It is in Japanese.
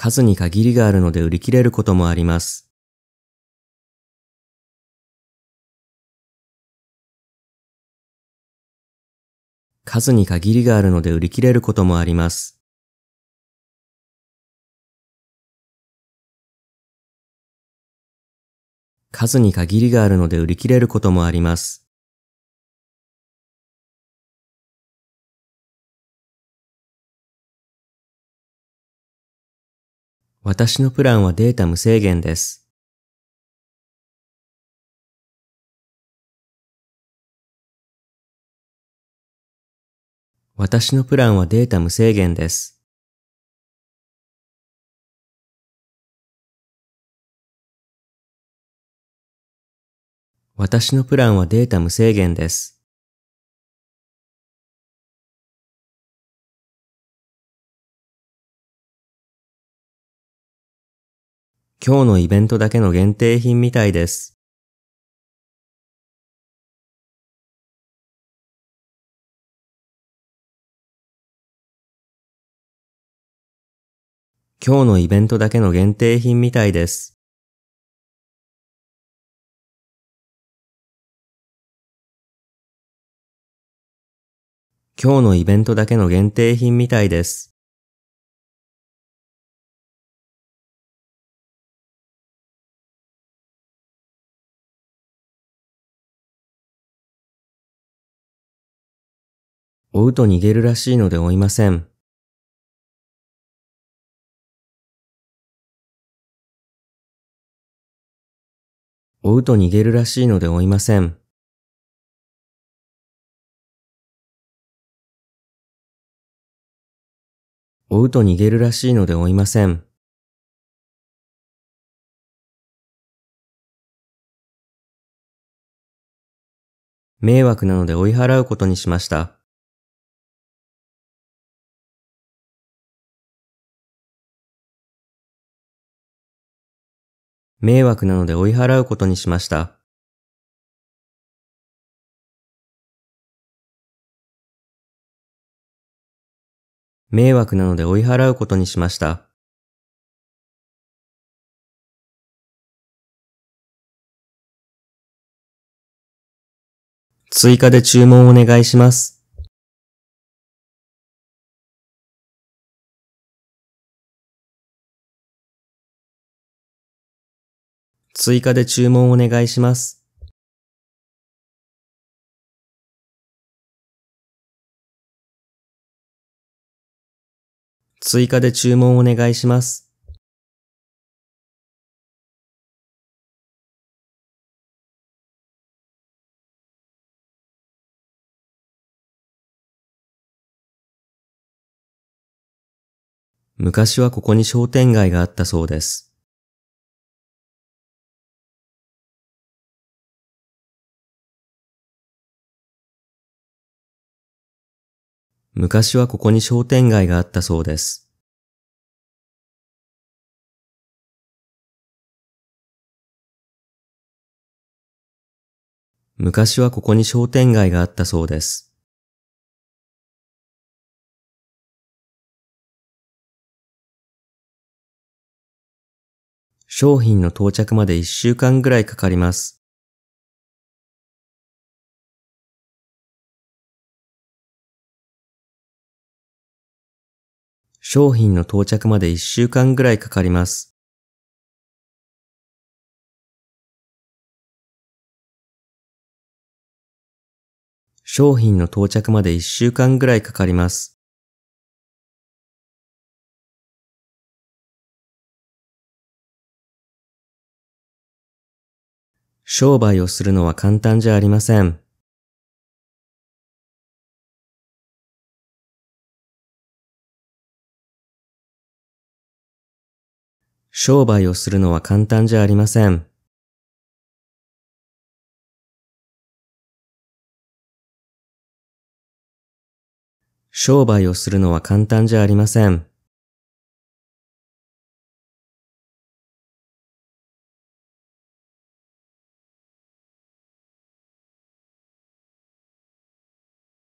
数に限りがあるので売り切れることもあります。数に限りがあるので売り切れることもあります。数に限りがあるので売り切れることもあります。私のプランはデータ無制限です。私のプランはデータ無制限です。私のプランはデータ無制限です。今日のイベントだけの限定品みたいです。今日のイベントだけの限定品みたいです。今日のイベントだけの限定品みたいです。追うと逃げるらしいので追いません。追うと逃げるらしいので追いません。追うと逃げるらしいので追いません。迷惑なので追い払うことにしました。迷惑なので追い払うことにしました。迷惑なので追い払うことにしました。追加で注文お願いします。追加で注文お願いします。追加で注文お願いします。昔はここに商店街があったそうです。昔はここに商店街があったそうです。昔はここに商店街があったそうです。商品の到着まで一週間ぐらいかかります。商品の到着まで1週間ぐらいかかります。商品の到着まで1週間ぐらいかかります。商売をするのは簡単じゃありません。商売をするのは簡単じゃありません。商売をするのは簡単じゃありません。